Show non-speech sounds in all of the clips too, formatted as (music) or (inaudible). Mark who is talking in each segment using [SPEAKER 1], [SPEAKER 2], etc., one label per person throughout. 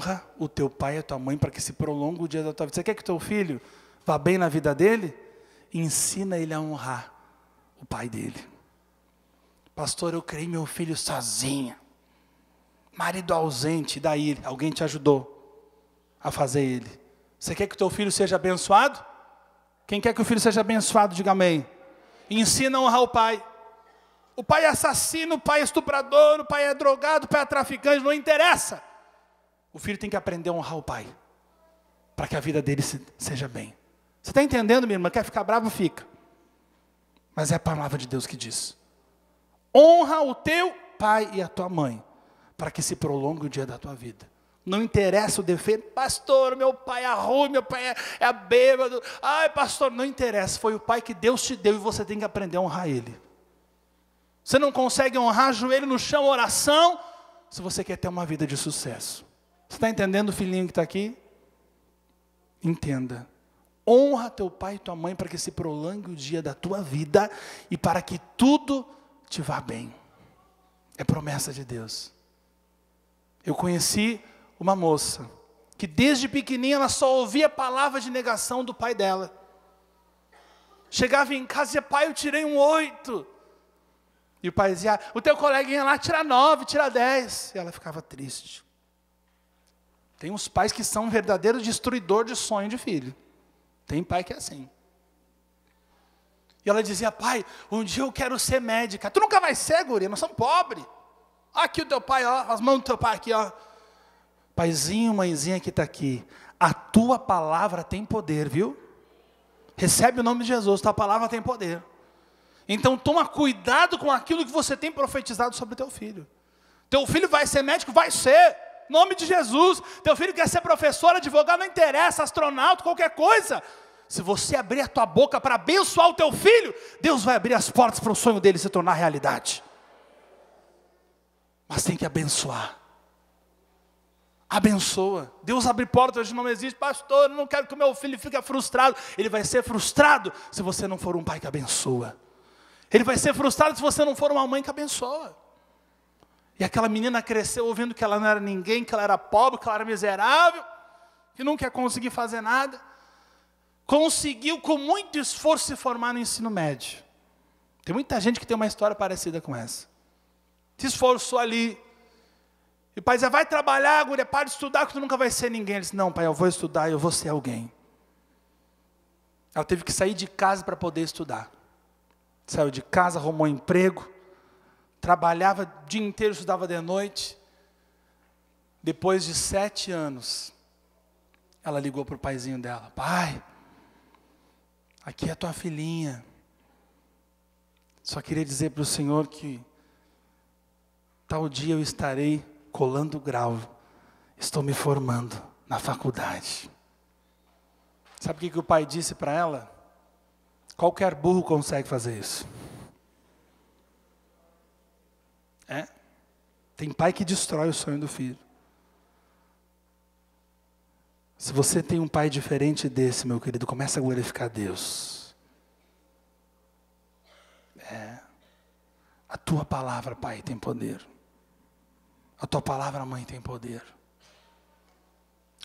[SPEAKER 1] honra ah, o teu pai e a tua mãe para que se prolongue o dia da tua vida. Você quer que o teu filho vá bem na vida dele? Ensina ele a honrar o pai dele. Pastor, eu criei meu filho sozinha. Marido ausente, daí alguém te ajudou a fazer ele. Você quer que o teu filho seja abençoado? Quem quer que o filho seja abençoado, diga amém. Ensina a honrar o pai. O pai é assassino, o pai é estuprador, o pai é drogado, o pai é traficante, não interessa. O filho tem que aprender a honrar o pai, para que a vida dele se, seja bem. Você está entendendo, minha irmã? Quer ficar bravo? Fica. Mas é a palavra de Deus que diz: honra o teu pai e a tua mãe, para que se prolongue o dia da tua vida. Não interessa o defeito, pastor, meu pai é ruim, meu pai é, é bêbado. Ai, pastor, não interessa, foi o pai que Deus te deu e você tem que aprender a honrar ele. Você não consegue honrar joelho no chão, oração, se você quer ter uma vida de sucesso. Você está entendendo o filhinho que está aqui? Entenda. Honra teu pai e tua mãe para que se prolongue o dia da tua vida e para que tudo te vá bem. É promessa de Deus. Eu conheci uma moça que desde pequenininha ela só ouvia a palavra de negação do pai dela. Chegava em casa e dizia, pai, eu tirei um oito. E o pai dizia, o teu coleguinha lá tira nove, tira dez. E ela ficava triste. Tem uns pais que são um verdadeiro destruidor de sonho de filho. Tem pai que é assim. E ela dizia, pai, um dia eu quero ser médica. Tu nunca vai ser, guria, nós somos pobres. Aqui o teu pai, ó, as mãos do teu pai aqui, ó. Paizinho, mãezinha que está aqui, a tua palavra tem poder, viu? Recebe o nome de Jesus, tua palavra tem poder. Então toma cuidado com aquilo que você tem profetizado sobre teu filho. Teu filho vai ser médico? Vai ser nome de Jesus. Teu filho quer ser professor, advogado, não interessa, astronauta, qualquer coisa. Se você abrir a tua boca para abençoar o teu filho, Deus vai abrir as portas para o sonho dele se tornar realidade. Mas tem que abençoar. Abençoa. Deus abre portas, não existe. Pastor, eu não quero que o meu filho fique frustrado. Ele vai ser frustrado se você não for um pai que abençoa. Ele vai ser frustrado se você não for uma mãe que abençoa. E aquela menina cresceu ouvindo que ela não era ninguém, que ela era pobre, que ela era miserável, que nunca ia conseguir fazer nada. Conseguiu com muito esforço se formar no ensino médio. Tem muita gente que tem uma história parecida com essa. Se esforçou ali. E o pai dizia, vai trabalhar, guria, para de estudar que tu nunca vai ser ninguém. Ele disse, não pai, eu vou estudar, eu vou ser alguém. Ela teve que sair de casa para poder estudar. Saiu de casa, arrumou um emprego, trabalhava o dia inteiro, estudava de noite. Depois de sete anos, ela ligou para o paizinho dela: Pai, aqui é a tua filhinha. Só queria dizer para o Senhor que tal dia eu estarei colando grau, estou me formando na faculdade. Sabe o que, que o pai disse para ela? Qualquer burro consegue fazer isso. É. Tem pai que destrói o sonho do filho. Se você tem um pai diferente desse, meu querido, começa a glorificar Deus. É. A tua palavra, pai, tem poder. A tua palavra, mãe, tem poder.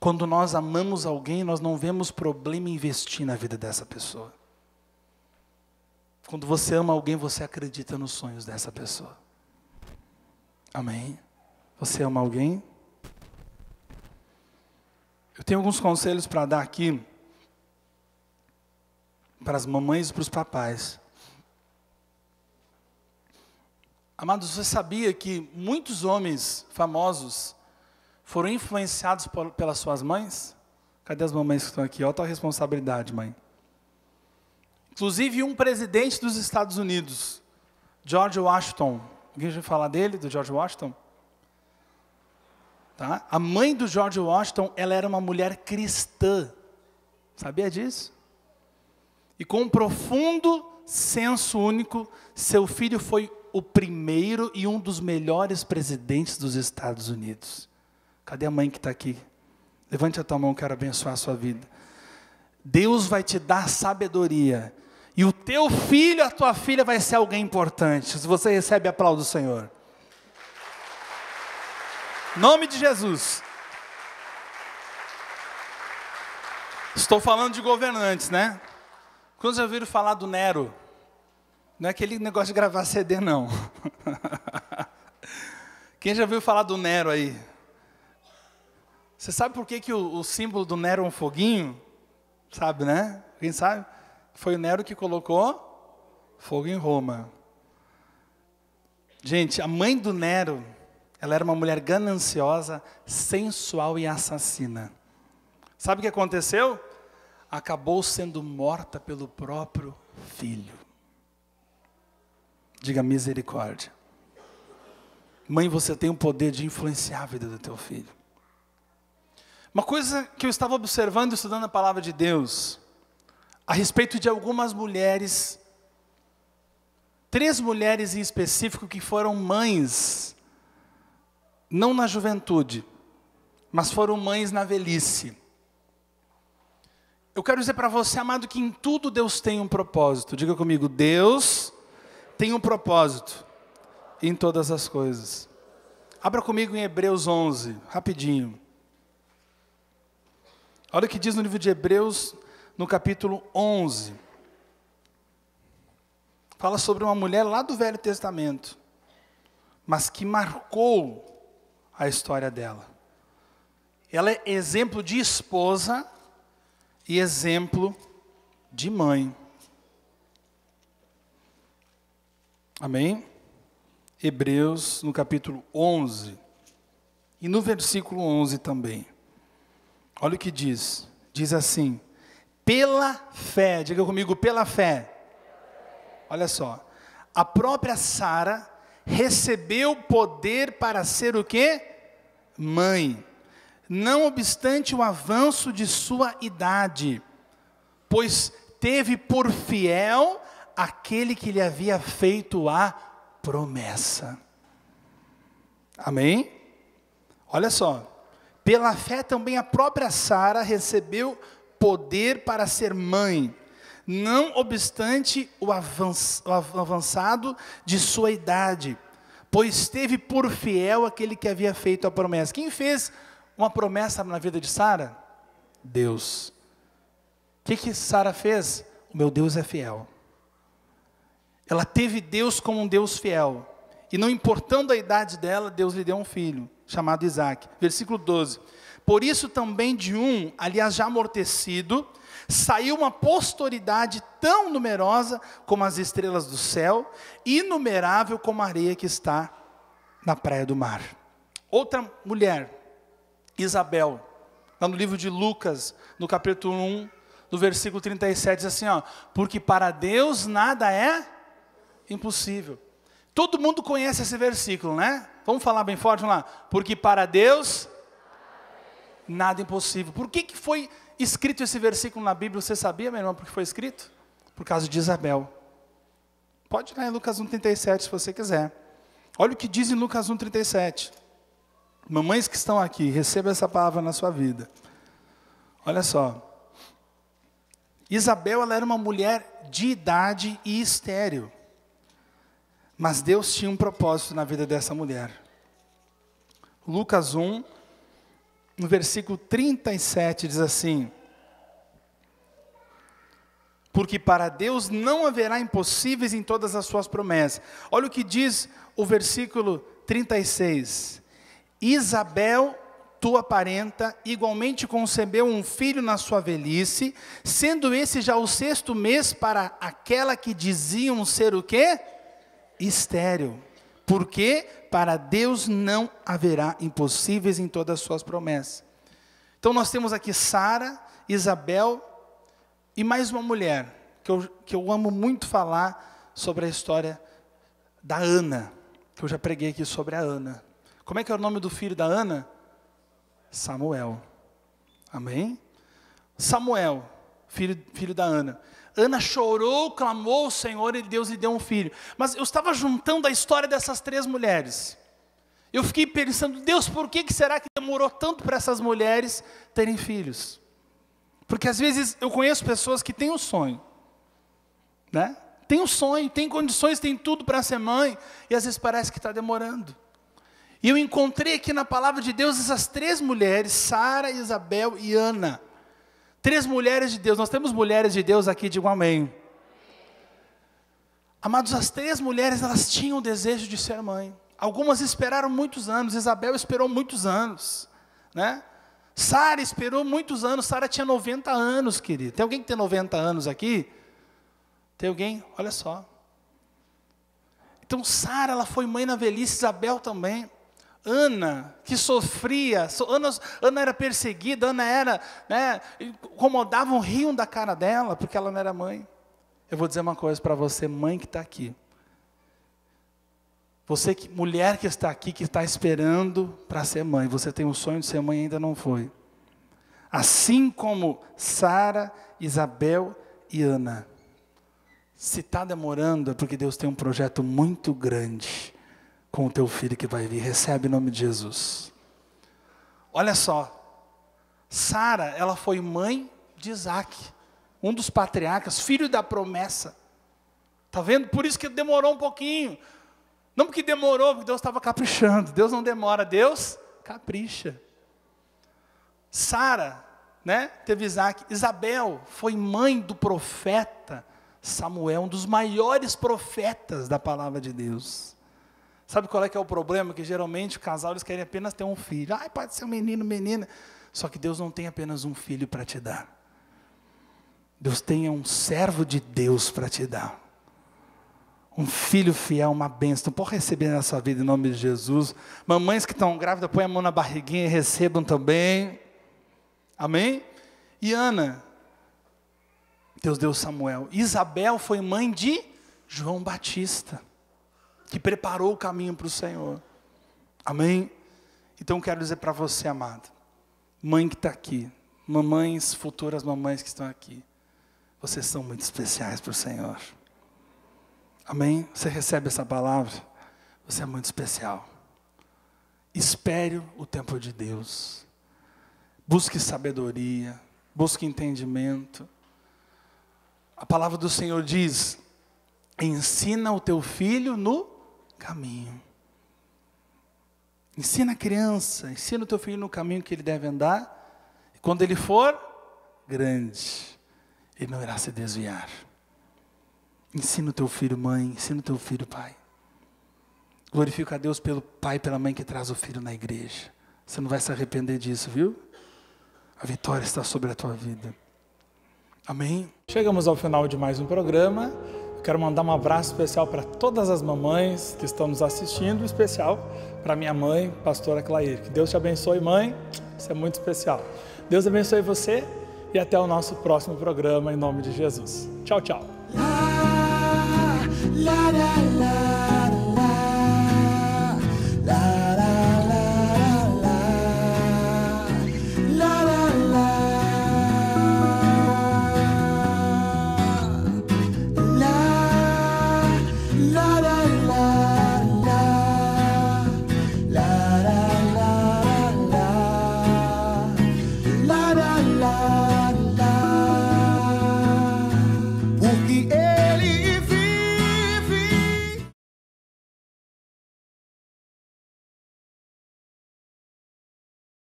[SPEAKER 1] Quando nós amamos alguém, nós não vemos problema em investir na vida dessa pessoa. Quando você ama alguém, você acredita nos sonhos dessa pessoa. Amém? Você ama alguém? Eu tenho alguns conselhos para dar aqui para as mamães e para os papais. Amados, você sabia que muitos homens famosos foram influenciados por, pelas suas mães? Cadê as mamães que estão aqui? Olha a responsabilidade, mãe. Inclusive um presidente dos Estados Unidos, George Washington, Alguém já falar dele, do George Washington? Tá? A mãe do George Washington, ela era uma mulher cristã. Sabia disso? E com um profundo senso único, seu filho foi o primeiro e um dos melhores presidentes dos Estados Unidos. Cadê a mãe que está aqui? Levante a tua mão, quero abençoar a sua vida. Deus vai te dar sabedoria e o teu filho, a tua filha vai ser alguém importante. Se você recebe, aplauso do Senhor. Nome de Jesus. Estou falando de governantes, né? Quando já ouviram falar do Nero? Não é aquele negócio de gravar CD, não. (laughs) Quem já ouviu falar do Nero aí? Você sabe por que, que o, o símbolo do Nero é um foguinho? Sabe, né? Quem sabe? Foi o Nero que colocou fogo em Roma. Gente, a mãe do Nero, ela era uma mulher gananciosa, sensual e assassina. Sabe o que aconteceu? Acabou sendo morta pelo próprio filho. Diga misericórdia. Mãe, você tem o poder de influenciar a vida do teu filho. Uma coisa que eu estava observando, estudando a palavra de Deus, a respeito de algumas mulheres, três mulheres em específico que foram mães, não na juventude, mas foram mães na velhice. Eu quero dizer para você, amado, que em tudo Deus tem um propósito. Diga comigo, Deus tem um propósito em todas as coisas. Abra comigo em Hebreus 11, rapidinho. Olha o que diz no livro de Hebreus, no capítulo 11. Fala sobre uma mulher lá do Velho Testamento, mas que marcou a história dela. Ela é exemplo de esposa e exemplo de mãe. Amém? Hebreus, no capítulo 11. E no versículo 11 também. Olha o que diz. Diz assim: pela fé, diga comigo, pela fé. Olha só. A própria Sara recebeu poder para ser o quê? Mãe. Não obstante o avanço de sua idade, pois teve por fiel aquele que lhe havia feito a promessa. Amém? Olha só. Pela fé também a própria Sara recebeu poder para ser mãe, não obstante o avançado de sua idade, pois teve por fiel aquele que havia feito a promessa. Quem fez uma promessa na vida de Sara? Deus. O que, que Sara fez? O meu Deus é fiel. Ela teve Deus como um Deus fiel. E não importando a idade dela, Deus lhe deu um filho chamado Isaac. Versículo 12. Por isso também de um, aliás já amortecido, saiu uma posteridade tão numerosa como as estrelas do céu, inumerável como a areia que está na praia do mar. Outra mulher, Isabel, lá no livro de Lucas, no capítulo 1, no versículo 37, diz assim: ó, Porque para Deus nada é impossível. Todo mundo conhece esse versículo, né? Vamos falar bem forte, vamos lá. Porque para Deus nada é impossível. Por que, que foi escrito esse versículo na Bíblia? Você sabia, meu irmão, por que foi escrito? Por causa de Isabel. Pode ir lá em Lucas 1,37 se você quiser. Olha o que diz em Lucas 1,37. Mamães que estão aqui, receba essa palavra na sua vida. Olha só. Isabel ela era uma mulher de idade e estéril. Mas Deus tinha um propósito na vida dessa mulher. Lucas 1, no versículo 37, diz assim: Porque para Deus não haverá impossíveis em todas as suas promessas. Olha o que diz o versículo 36. Isabel, tua parenta, igualmente concebeu um filho na sua velhice, sendo esse já o sexto mês para aquela que diziam ser o quê? estéril. Porque para Deus não haverá impossíveis em todas as suas promessas. Então nós temos aqui Sara, Isabel e mais uma mulher, que eu, que eu amo muito falar sobre a história da Ana, que eu já preguei aqui sobre a Ana. Como é que é o nome do filho da Ana? Samuel. Amém? Samuel, filho, filho da Ana. Ana chorou, clamou ao Senhor e Deus lhe deu um filho. Mas eu estava juntando a história dessas três mulheres. Eu fiquei pensando, Deus, por que, que será que demorou tanto para essas mulheres terem filhos? Porque às vezes eu conheço pessoas que têm um sonho, né? Tem um sonho, tem condições, tem tudo para ser mãe, e às vezes parece que está demorando. E eu encontrei aqui na palavra de Deus essas três mulheres, Sara, Isabel e Ana Três mulheres de Deus. Nós temos mulheres de Deus aqui, digam amém. Amados, as três mulheres, elas tinham o desejo de ser mãe. Algumas esperaram muitos anos. Isabel esperou muitos anos, né? Sara esperou muitos anos. Sara tinha 90 anos, querido. Tem alguém que tem 90 anos aqui? Tem alguém? Olha só. Então Sara, ela foi mãe na velhice, Isabel também. Ana, que sofria, Ana, Ana era perseguida, Ana era, né, incomodavam, riam da cara dela, porque ela não era mãe. Eu vou dizer uma coisa para você, mãe que está aqui. Você, que, mulher que está aqui, que está esperando para ser mãe, você tem um sonho de ser mãe e ainda não foi. Assim como Sara, Isabel e Ana. Se está demorando, é porque Deus tem um projeto muito grande com o teu filho que vai vir. Recebe em nome de Jesus. Olha só. Sara, ela foi mãe de Isaac, um dos patriarcas, filho da promessa. Está vendo? Por isso que demorou um pouquinho. Não porque demorou, porque Deus estava caprichando. Deus não demora, Deus capricha. Sara, né, teve Isaac. Isabel foi mãe do profeta Samuel, um dos maiores profetas da palavra de Deus. Sabe qual é que é o problema? Que geralmente o casal eles querem apenas ter um filho. Ai, pode ser um menino, menina. Só que Deus não tem apenas um filho para te dar. Deus tem um servo de Deus para te dar. Um filho fiel, uma bênção. Pode receber na sua vida em nome de Jesus. Mamães que estão grávidas, põe a mão na barriguinha e recebam também. Amém? E Ana, Deus deu Samuel. Isabel foi mãe de João Batista que preparou o caminho para o Senhor. Amém? Então quero dizer para você, amado, mãe que está aqui, mamães, futuras mamães que estão aqui, vocês são muito especiais para o Senhor. Amém? Você recebe essa palavra? Você é muito especial. Espere o tempo de Deus. Busque sabedoria, busque entendimento. A palavra do Senhor diz: ensina o teu filho no caminho. Ensina a criança, ensina o teu filho no caminho que ele deve andar, e quando ele for grande, ele não irá se desviar. Ensina o teu filho, mãe, ensina o teu filho, pai. Glorifica a Deus pelo pai e pela mãe que traz o filho na igreja. Você não vai se arrepender disso, viu? A vitória está sobre a tua vida. Amém? Chegamos ao final de mais um programa. Quero mandar um abraço especial para todas as mamães que estão nos assistindo, especial para minha mãe, pastora Clair. Que Deus te abençoe, mãe. Isso é muito especial. Deus abençoe você e até o nosso próximo programa em nome de Jesus. Tchau, tchau. La, la, la,